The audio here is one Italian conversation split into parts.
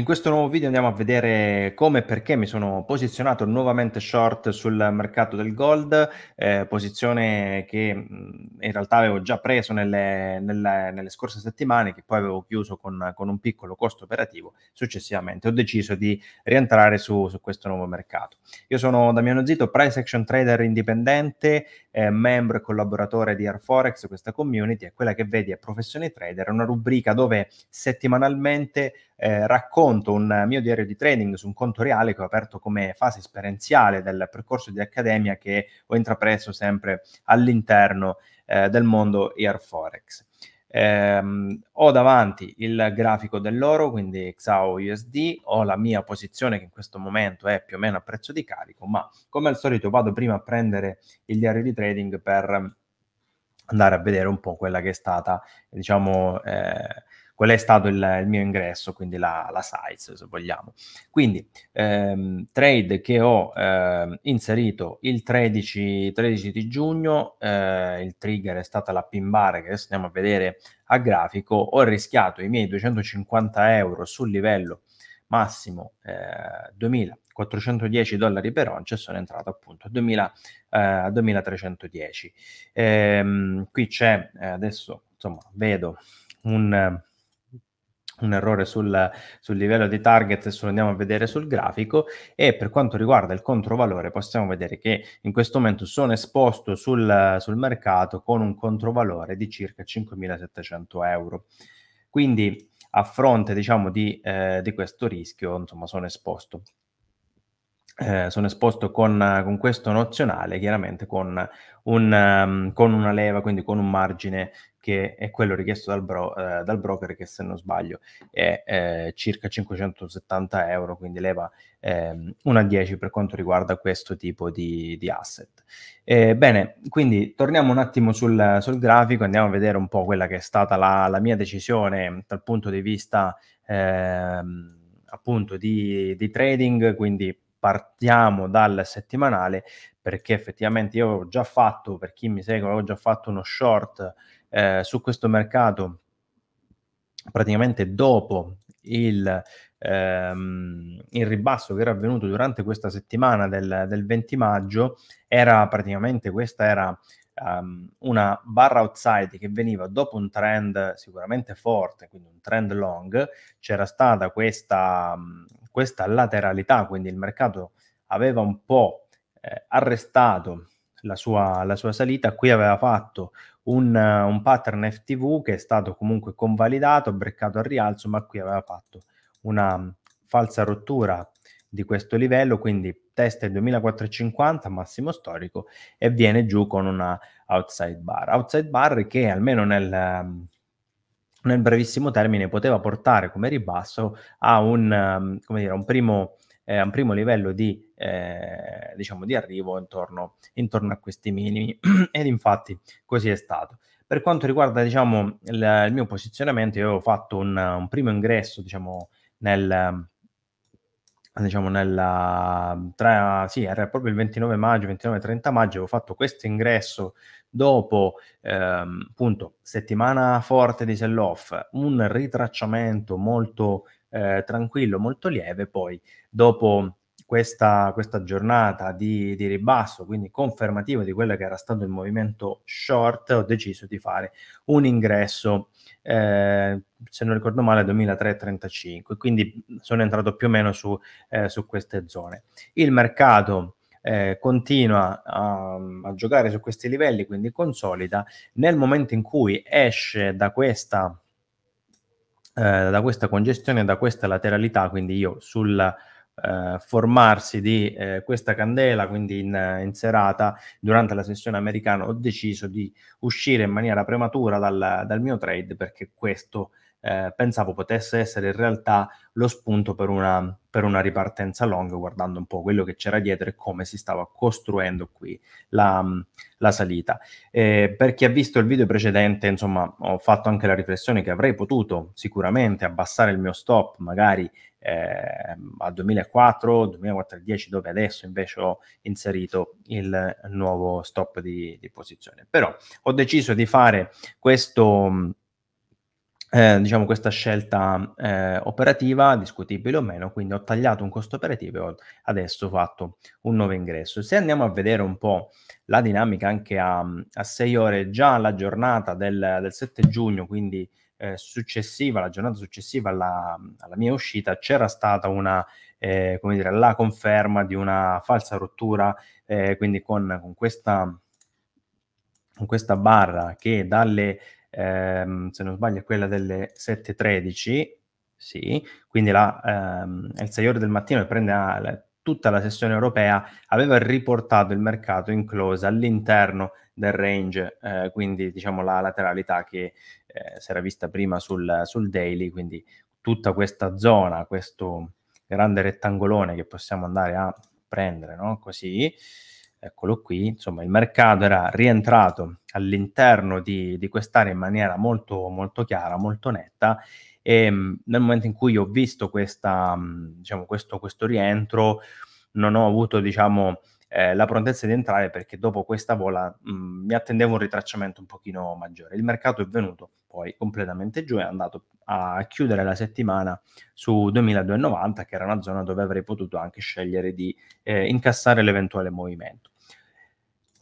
In questo nuovo video andiamo a vedere come e perché mi sono posizionato nuovamente short sul mercato del gold, eh, posizione che in realtà avevo già preso nelle, nelle, nelle scorse settimane, che poi avevo chiuso con, con, un piccolo costo operativo. Successivamente ho deciso di rientrare su, su questo nuovo mercato. Io sono Damiano Zito, price action trader indipendente, eh, membro e collaboratore di Airforex, questa community, è quella che vedi è Professione Trader, una rubrica dove settimanalmente eh, racconto un mio diario di trading su un conto reale che ho aperto come fase esperienziale del percorso di accademia che ho intrapreso sempre all'interno eh, del mondo Airforex. Ehm, ho davanti il grafico dell'oro, quindi XAO USD, ho la mia posizione che in questo momento è più o meno a prezzo di carico, ma come al solito vado prima a prendere il diario di trading per andare a vedere un po' quella che è stata, diciamo, eh, quello è stato il, il mio ingresso, quindi la, la, size se vogliamo. Quindi ehm, trade che ho ehm, inserito il 13, 13 di giugno, eh, il trigger è stata la pin bar che adesso andiamo a vedere a grafico, ho rischiato i miei 250 euro sul livello massimo eh, 2.410 dollari per oncia e sono entrato appunto a, 2000, eh, 2.310. Ehm, qui c'è, eh, adesso insomma vedo un un errore sul, sul, livello di target se lo andiamo a vedere sul grafico e per quanto riguarda il controvalore possiamo vedere che in questo momento sono esposto sul, sul mercato con un controvalore di circa 5.700 euro. Quindi a fronte diciamo, di, eh, di questo rischio insomma, sono esposto. Eh, sono esposto con, con, questo nozionale, chiaramente con, un, um, con, una leva, quindi con un margine che è quello richiesto dal, bro, eh, dal broker che se non sbaglio è eh, circa 570 euro, quindi leva eh, 1 10 per quanto riguarda questo tipo di, di asset. Eh, bene, quindi torniamo un attimo sul, sul, grafico, andiamo a vedere un po' quella che è stata la, la mia decisione dal punto di vista ehm, appunto di, di trading, quindi partiamo dal settimanale perché effettivamente io ho già fatto, per chi mi segue, ho già fatto uno short eh, su questo mercato praticamente dopo il, ehm, il, ribasso che era avvenuto durante questa settimana del, del 20 maggio era praticamente questa era um, una barra outside che veniva dopo un trend sicuramente forte, quindi un trend long, c'era stata questa, questa lateralità, quindi il mercato aveva un po' eh, arrestato la sua, la sua, salita, qui aveva fatto un, un pattern FTV che è stato comunque convalidato, breccato al rialzo, ma qui aveva fatto una mm, falsa rottura di questo livello, quindi testa il 2450 massimo storico e viene giù con una outside bar. Outside bar che almeno nel, mm, nel brevissimo termine poteva portare come ribasso a un, mm, dire, un primo eh, un primo livello di, eh, diciamo di arrivo intorno, intorno, a questi minimi ed infatti così è stato. Per quanto riguarda diciamo, il, il, mio posizionamento, io ho fatto un, un primo ingresso diciamo, nel, diciamo nella, tra, sì, era proprio il 29 maggio, 29-30 maggio, avevo fatto questo ingresso dopo ehm, appunto settimana forte di sell-off, un ritracciamento molto eh, tranquillo, molto lieve, poi dopo questa, questa giornata di, di, ribasso, quindi confermativo di quello che era stato il movimento short, ho deciso di fare un ingresso, eh, se non ricordo male, 2003-35 quindi sono entrato più o meno su, eh, su queste zone. Il mercato eh, continua a, a, giocare su questi livelli, quindi consolida. Nel momento in cui esce da questa eh, da questa congestione, da questa lateralità, quindi io sul eh, formarsi di eh, questa candela, quindi in, in, serata, durante la sessione americana ho deciso di uscire in maniera prematura dal, dal mio trade perché questo eh, pensavo potesse essere in realtà lo spunto per una, per una, ripartenza long, guardando un po' quello che c'era dietro e come si stava costruendo qui la, la salita. Eh, per chi ha visto il video precedente, insomma, ho fatto anche la riflessione che avrei potuto sicuramente abbassare il mio stop, magari eh, a 2004, 2010, dove adesso invece ho inserito il nuovo stop di, di posizione. Però ho deciso di fare questo eh, diciamo questa scelta eh, operativa, discutibile o meno, quindi ho tagliato un costo operativo e ho adesso fatto un nuovo ingresso. Se andiamo a vedere un po' la dinamica anche a, a 6 ore, già la giornata del, del 7 giugno, quindi eh, successiva, la giornata successiva alla, alla mia uscita, c'era stata una, eh, come dire, la conferma di una falsa rottura, eh, quindi con, con, questa, con questa barra che dalle ehm, se non sbaglio è quella delle 7.13, sì, quindi la, ehm, il 6 ore del mattino che prende la, tutta la sessione europea aveva riportato il mercato in close all'interno del range, eh, quindi diciamo la lateralità che eh, si era vista prima sul, sul daily, quindi tutta questa zona, questo grande rettangolone che possiamo andare a prendere, no? così, eccolo qui, insomma il mercato era rientrato all'interno di, di quest'area in maniera molto, molto chiara, molto netta e mm, nel momento in cui ho visto questa, mm, diciamo, questo, questo, rientro non ho avuto diciamo, eh, la prontezza di entrare perché dopo questa vola mh, mm, mi attendevo un ritracciamento un pochino maggiore. Il mercato è venuto poi completamente giù, è andato a chiudere la settimana su 2290, che era una zona dove avrei potuto anche scegliere di eh, incassare l'eventuale movimento.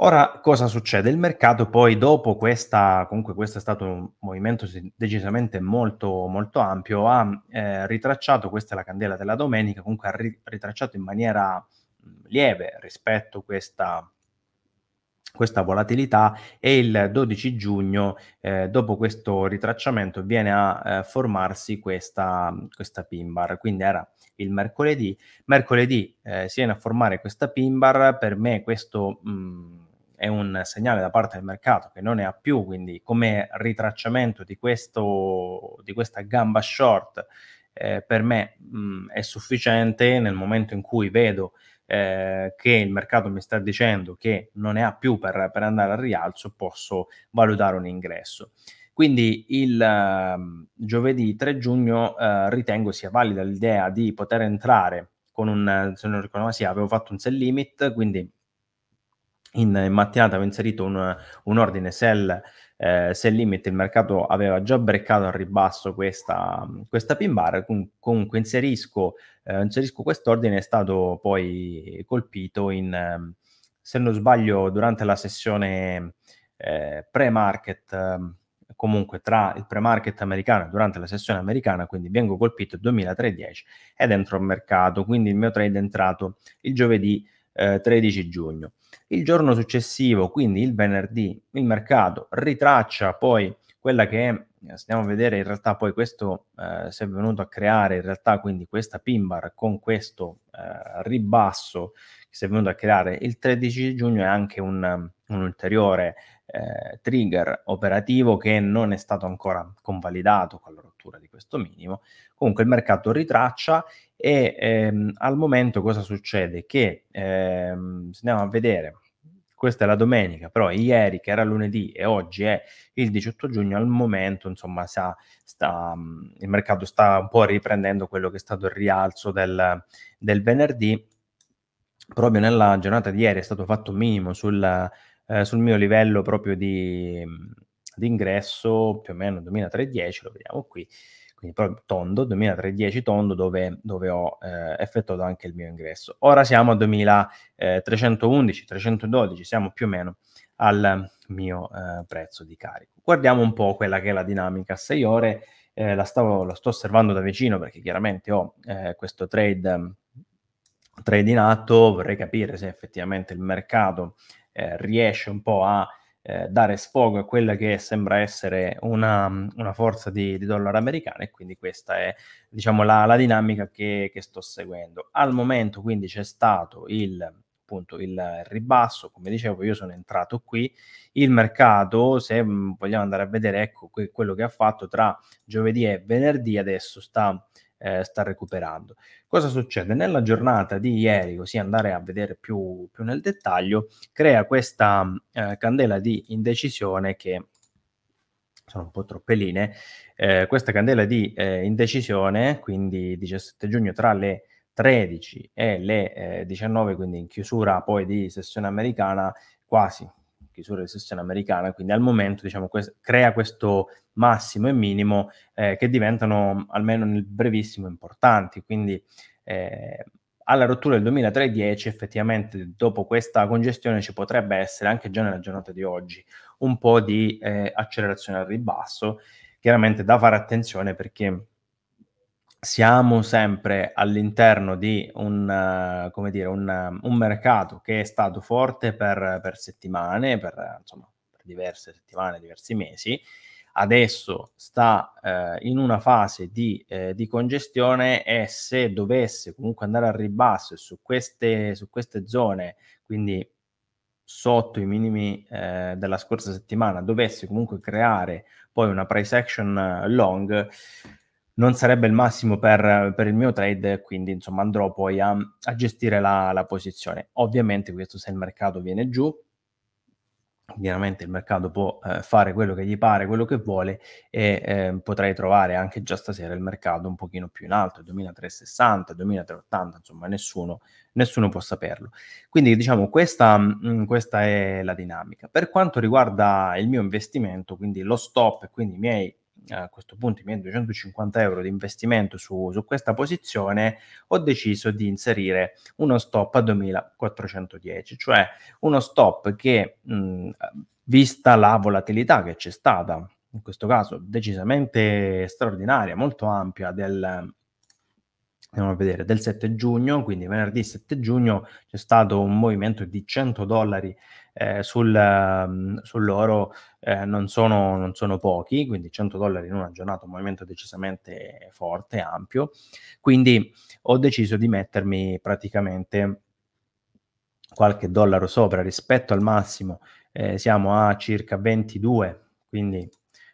Ora cosa succede? Il mercato poi dopo questa, comunque questo è stato un movimento decisamente molto, molto ampio, ha eh, ritracciato, questa è la candela della domenica, comunque ha ri- ritracciato in maniera mm, lieve rispetto a questa questa volatilità e il 12 giugno, eh, dopo questo ritracciamento, viene a eh, formarsi questa, questa pin bar. Quindi era il mercoledì. Mercoledì eh, si viene a formare questa pin bar. Per me questo... Mh, mm, è un segnale da parte del mercato che non ne ha più, quindi come ritracciamento di, questo, di questa gamba short eh, per me mh, mm, è sufficiente nel momento in cui vedo eh, che il mercato mi sta dicendo che non ne ha più per, per andare al rialzo, posso valutare un ingresso. Quindi il uh, giovedì 3 giugno uh, ritengo sia valida l'idea di poter entrare con un, se non ricordo sì, avevo fatto un sell limit, quindi in, in mattinata avevo inserito un, un ordine sell eh, se limite il mercato aveva già breccato al ribasso questa, questa pin bar, com- comunque inserisco, eh, inserisco quest'ordine, è stato poi colpito in, ehm, se non sbaglio, durante la sessione eh, pre-market ehm, comunque tra il pre-market americano e durante la sessione americana, quindi vengo colpito 2003-10 ed entro al mercato, quindi il mio trade è entrato il giovedì eh, 13 giugno. Il giorno successivo, quindi il venerdì, il mercato ritraccia poi quella che è andiamo a vedere in realtà poi questo eh, si è venuto a creare in realtà quindi questa pin bar con questo eh, ribasso che si è venuto a creare il 13 giugno è anche un, un ulteriore eh, trigger operativo che non è stato ancora convalidato con la rottura di questo minimo. Comunque il mercato ritraccia e ehm, al momento cosa succede? Che ehm, andiamo a vedere questa è la domenica, però ieri che era lunedì e oggi è il 18 giugno, al momento insomma sa, sta, mm, il mercato sta un po' riprendendo quello che è stato il rialzo del, del venerdì. Proprio nella giornata di ieri è stato fatto minimo sul, eh, sul mio livello proprio di, di ingresso, più o meno 2310, lo vediamo qui, quindi proprio tondo, 2310 tondo dove, dove ho eh, effettuato anche il mio ingresso. Ora siamo a 2311, 312, eh, siamo più o meno al mio eh, prezzo di carico. Guardiamo un po' quella che è la dinamica a 6 ore, eh, la, stavo, la sto osservando da vicino perché chiaramente ho eh, questo trade, trade in atto, vorrei capire se effettivamente il mercato eh, riesce un po' a eh, dare sfogo a quella che sembra essere una, una forza di, di, dollaro americano e quindi questa è diciamo, la, la, dinamica che, che, sto seguendo. Al momento quindi c'è stato il, appunto, il ribasso, come dicevo io sono entrato qui, il mercato se mm, vogliamo andare a vedere ecco, que- quello che ha fatto tra giovedì e venerdì adesso sta eh, sta recuperando. Cosa succede? Nella giornata di ieri, così andare a vedere più, più nel dettaglio, crea questa eh, candela di indecisione che sono un po' troppe linee, eh, questa candela di eh, indecisione, quindi 17 giugno tra le 13 e le 19, eh, quindi in chiusura poi di sessione americana, quasi tedeschi sulla recessione americana, quindi al momento diciamo, quest- crea questo massimo e minimo eh, che diventano almeno nel brevissimo importanti. Quindi eh, alla rottura del 2003 effettivamente dopo questa congestione ci potrebbe essere anche già nella giornata di oggi un po' di eh, accelerazione al ribasso, chiaramente da fare attenzione perché siamo sempre all'interno di un, uh, dire, un, un, mercato che è stato forte per, per settimane, per, insomma, per, diverse settimane, diversi mesi. Adesso sta uh, in una fase di, eh, di, congestione e se dovesse comunque andare al ribasso su queste, su queste zone, quindi sotto i minimi eh, della scorsa settimana, dovesse comunque creare poi una price action eh, long, non sarebbe il massimo per, per, il mio trade, quindi insomma andrò poi a, a gestire la, la, posizione. Ovviamente questo se il mercato viene giù, chiaramente il mercato può eh, fare quello che gli pare, quello che vuole e eh, potrei trovare anche già stasera il mercato un pochino più in alto, 2360, 2380, insomma nessuno, nessuno può saperlo. Quindi diciamo questa, mh, mm, questa è la dinamica. Per quanto riguarda il mio investimento, quindi lo stop quindi i miei a questo punto i miei 250 euro di investimento su, su questa posizione, ho deciso di inserire uno stop a 2410, cioè uno stop che, mh, vista la volatilità che c'è stata, in questo caso decisamente straordinaria, molto ampia del, andiamo a vedere, del 7 giugno, quindi venerdì 7 giugno c'è stato un movimento di 100 dollari eh, sul, ehm, sull'oro, eh, non, sono, non, sono, pochi, quindi 100 dollari in una giornata, un movimento decisamente forte, ampio, quindi ho deciso di mettermi praticamente qualche dollaro sopra rispetto al massimo, eh, siamo a circa 22, quindi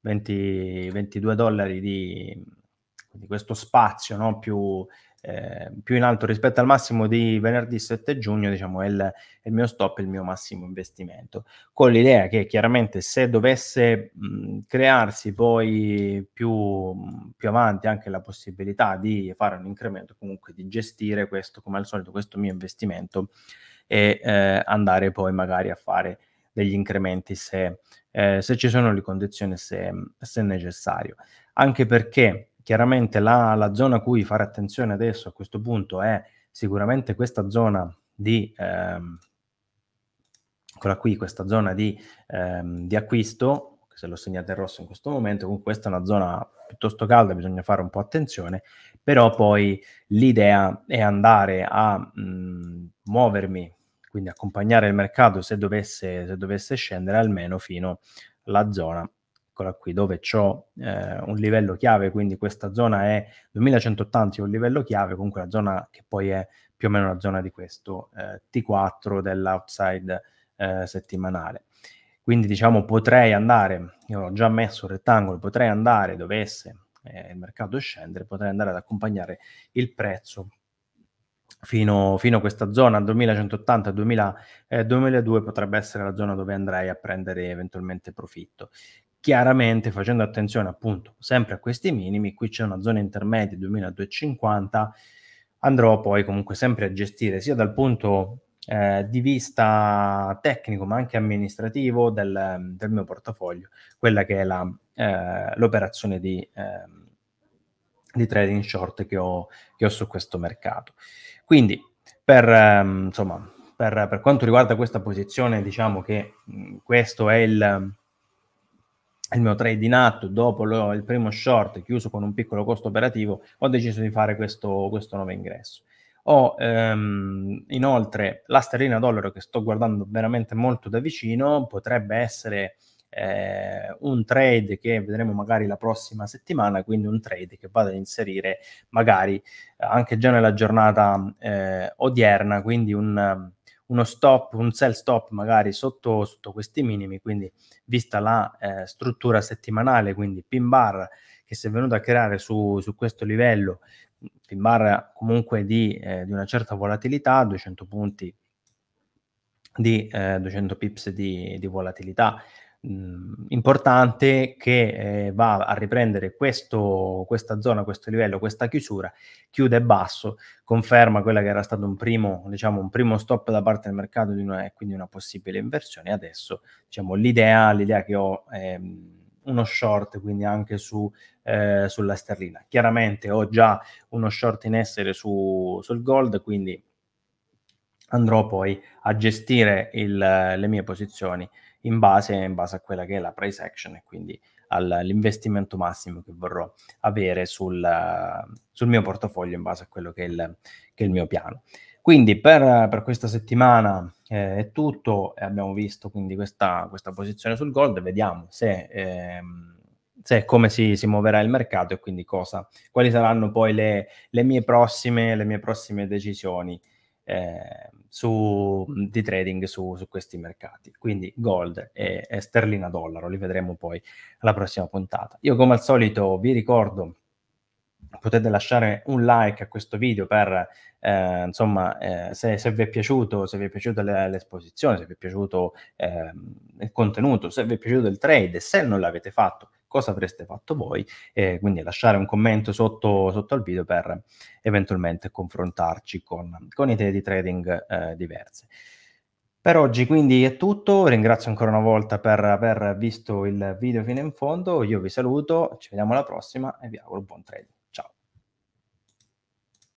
20, 22 dollari di quindi questo spazio no, più, eh, più, in alto rispetto al massimo di venerdì 7 giugno, diciamo, è il, è il mio stop, il mio massimo investimento. Con l'idea che chiaramente se dovesse mh, crearsi poi più, più, avanti anche la possibilità di fare un incremento, comunque di gestire questo, come al solito, questo mio investimento e eh, andare poi magari a fare degli incrementi se, eh, se ci sono le condizioni, se, se necessario. Anche perché Chiaramente la, la zona a cui fare attenzione adesso a questo punto è sicuramente questa zona di, ehm, eccola qui, questa zona di, ehm, di acquisto, se l'ho segnata in rosso in questo momento, comunque questa è una zona piuttosto calda, bisogna fare un po' attenzione, però poi l'idea è andare a mh, mm, muovermi, quindi accompagnare il mercato se dovesse, se dovesse scendere almeno fino alla zona eccola qui, dove ho eh, un livello chiave, quindi questa zona è 2180, un livello chiave, comunque la zona che poi è più o meno la zona di questo eh, T4 dell'outside eh, settimanale. Quindi diciamo potrei andare, io ho già messo il rettangolo, potrei andare, dovesse eh, il mercato scendere, potrei andare ad accompagnare il prezzo Fino, fino, a questa zona 2180-2002 eh, potrebbe essere la zona dove andrei a prendere eventualmente profitto chiaramente facendo attenzione appunto sempre a questi minimi, qui c'è una zona intermedia 2250, andrò poi comunque sempre a gestire sia dal punto eh, di vista tecnico ma anche amministrativo del, del mio portafoglio, quella che è la, eh, l'operazione di, eh, di, trading short che ho, che ho, su questo mercato. Quindi per, ehm, insomma, per, per, quanto riguarda questa posizione, diciamo che mh, questo è il il mio trade in atto dopo lo, il primo short chiuso con un piccolo costo operativo, ho deciso di fare questo, questo nuovo ingresso. Ho ehm, inoltre la sterlina dollaro che sto guardando veramente molto da vicino, potrebbe essere eh, un trade che vedremo magari la prossima settimana, quindi un trade che vado ad inserire magari anche già nella giornata eh, odierna, quindi un uno stop, un sell stop magari sotto, sotto questi minimi, quindi vista la eh, struttura settimanale, quindi pin bar che si è venuto a creare su, su questo livello, pin bar comunque di, eh, di, una certa volatilità, 200 punti di eh, 200 pips di, di volatilità, importante che eh, va a riprendere questo, questa zona, questo livello, questa chiusura, chiude basso, conferma quella che era stato un primo, diciamo, un primo stop da parte del mercato di e quindi una possibile inversione. Adesso diciamo, l'idea, l'idea che ho è uno short, quindi anche su, eh, sulla sterlina. Chiaramente ho già uno short in essere su, sul gold, quindi andrò poi a gestire il, le mie posizioni in base, in base a quella che è la price action e quindi all'investimento massimo che vorrò avere sul, sul, mio portafoglio in base a quello che è il, che è il mio piano. Quindi per, per questa settimana eh, è tutto, eh, abbiamo visto quindi questa, questa posizione sul gold, vediamo se, eh, se come si, si, muoverà il mercato e quindi cosa, quali saranno poi le, le, mie, prossime, le mie, prossime, decisioni. Eh, su, di trading su, su, questi mercati. Quindi gold e, e, sterlina dollaro, li vedremo poi alla prossima puntata. Io come al solito vi ricordo potete lasciare un like a questo video per eh, insomma eh, se, se, vi è piaciuto se vi è piaciuta l'esposizione se vi è piaciuto eh, il contenuto se vi è piaciuto il trade se non l'avete fatto cosa avreste fatto voi e quindi lasciare un commento sotto, sotto al video per eventualmente confrontarci con, con idee di trading eh, diverse. Per oggi quindi è tutto, ringrazio ancora una volta per aver visto il video fino in fondo, io vi saluto, ci vediamo alla prossima e vi auguro buon trading.